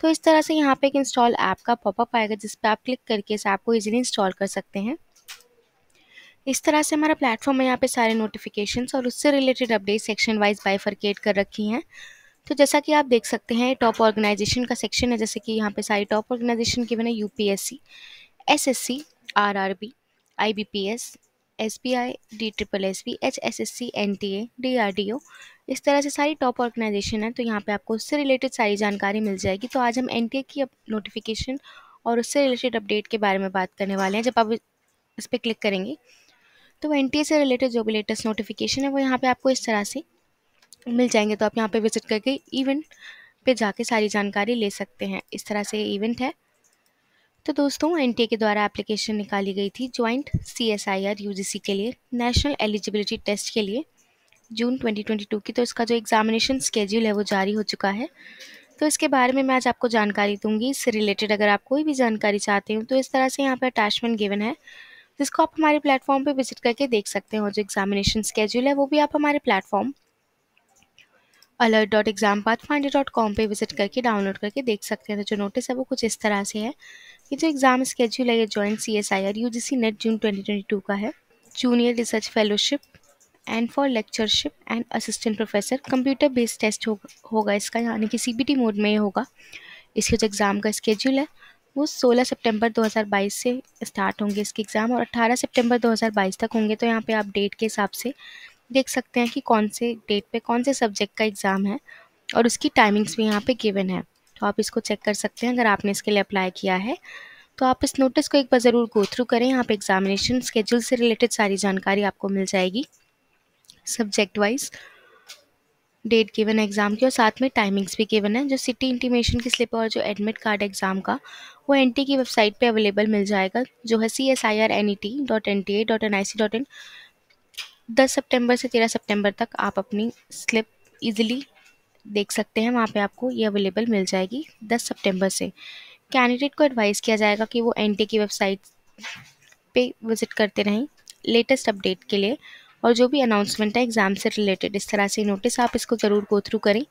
तो इस तरह से यहाँ पे एक इंस्टॉल ऐप का पॉपअप आएगा जिस पर आप क्लिक करके इस ऐप को ईजिली इंस्टॉल कर सकते हैं इस तरह से हमारा प्लेटफॉर्म है यहाँ पे सारे नोटिफिकेशन और उससे related update section wise bifurcate कर रखी हैं तो जैसा कि आप देख सकते हैं टॉप ऑर्गेनाइजेशन का सेक्शन है जैसे कि यहाँ पे सारी टॉप ऑर्गेनाइजेशन की बने U P S C S S C R R B I B P S S B I D triple S B H S S C N T A D R D O इस तरह से सारी top organisation है तो यहाँ पे आपको उससे रिलेटेड सारी जानकारी मिल जाएगी तो आज हम एन की नोटिफिकेशन और उससे रिलेटेड अपडेट के बारे में बात करने वाले हैं जब आप इस पर क्लिक करेंगे तो एन से रिलेटेड जो भी लेटेस्ट नोटिफिकेशन है वो यहाँ पर आपको इस तरह से मिल जाएंगे तो आप यहाँ पर विज़िट करके इवेंट पर जाके सारी जानकारी ले सकते हैं इस तरह से इवेंट है तो दोस्तों एन के द्वारा एप्लीकेशन निकाली गई थी joint C S I R U G C के लिए नेशनल एलिजिबिलिटी टेस्ट के लिए जून 2022 की तो इसका जो एग्ज़ामिनेशन स्केड्यूल है वो जारी हो चुका है तो इसके बारे में मैं आज आपको जानकारी दूंगी इससे रिलेटेड अगर आप कोई भी जानकारी चाहते हो तो इस तरह से यहाँ पर अटैचमेंट गिवन है जिसको आप हमारे प्लेटफॉर्म पर विजिट करके देख सकते हो जो एग्जामिनेशन स्केड्यूल है वो भी आप हमारे platform alert dot exam dot com पर विजिट करके डाउनलोड करके देख सकते हैं तो जो नोटिस है वो कुछ इस तरह से है ये जो एग्ज़ाम स्केड्यूल है ये joint C S I R U G C net June twenty twenty two का है junior research fellowship and for lectureship and assistant professor computer based test हो, होगा इसका यानी कि सी मोड में ही होगा इसके जो एग्ज़ाम का स्केड्यूल है वो 16 सितंबर 2022 से स्टार्ट होंगे इसके एग्ज़ाम और 18 सितंबर 2022 तक होंगे तो यहाँ पे आप डेट के हिसाब से देख सकते हैं कि कौन से डेट पे कौन से सब्जेक्ट का एग्ज़ाम है और उसकी टाइमिंग्स भी यहाँ पे गिवन है तो आप इसको चेक कर सकते हैं अगर आपने इसके लिए अप्लाई किया है तो आप इस नोटिस को एक बार ज़रूर गो थ्रू करें यहाँ पर एग्जामिनेशन स्केड्यूल से रिलेटेड सारी जानकारी आपको मिल जाएगी subject wise date given exam की और साथ में टाइमिंग्स भी गिवन है जो सिटी इंटीमेशन की स्लिप और जो एडमिट कार्ड एग्ज़ाम का वो एन की वेबसाइट पे अवेलेबल मिल जाएगा जो है C S I R N E T dot N T A dot N I C dot in दस सेप्टेम्बर से तेरह सेप्टेम्बर तक आप अपनी स्लिप ईजिली देख सकते हैं वहाँ पे आपको ये अवेलेबल मिल जाएगी दस सेप्टेम्बर से कैंडिडेट को एडवाइस किया जाएगा कि वो एन की वेबसाइट पे विज़िट करते रहें लेटेस्ट अपडेट के लिए और जो भी अनाउंसमेंट है एग्ज़ाम से रिलेटेड इस तरह से नोटिस आप इसको ज़रूर गो थ्रू करें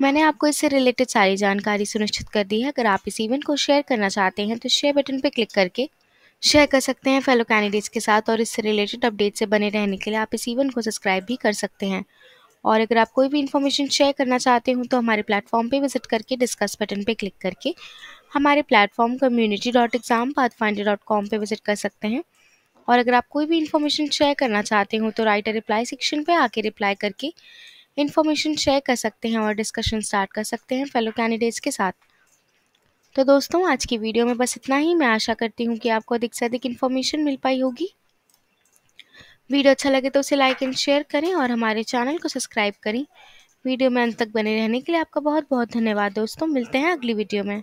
मैंने आपको इससे रिलेटेड सारी जानकारी सुनिश्चित कर दी है अगर आप इस इवेंट को शेयर करना चाहते हैं तो शेयर बटन पर क्लिक करके शेयर कर सकते हैं फेलो कैंडिडेट्स के साथ और इससे रिलेटेड अपडेट से बने रहने के लिए आप इस इवेंट को सब्सक्राइब भी कर सकते हैं और अगर आप कोई भी इन्फॉर्मेशन शेयर करना चाहते हो तो हमारे प्लेटफॉर्म पे विजिट करके डिस्कस बटन पे क्लिक करके हमारे platform community dot exam path finder dot com पर विजिट कर सकते हैं और अगर आप कोई भी इन्फॉर्मेशन शेयर करना चाहते हो तो राइटर रिप्लाई सेक्शन पर आके रिप्लाई करके इन्फॉर्मेशन शेयर कर सकते हैं और डिस्कशन स्टार्ट कर सकते हैं फेलो कैंडिडेट्स के साथ तो दोस्तों आज की वीडियो में बस इतना ही मैं आशा करती हूँ कि आपको अधिक से अधिक इन्फॉर्मेशन मिल पाई होगी वीडियो अच्छा लगे तो उसे लाइक एंड शेयर करें और हमारे चैनल को सब्सक्राइब करें वीडियो में अंत तक बने रहने के लिए आपका बहुत बहुत धन्यवाद दोस्तों मिलते हैं अगली वीडियो में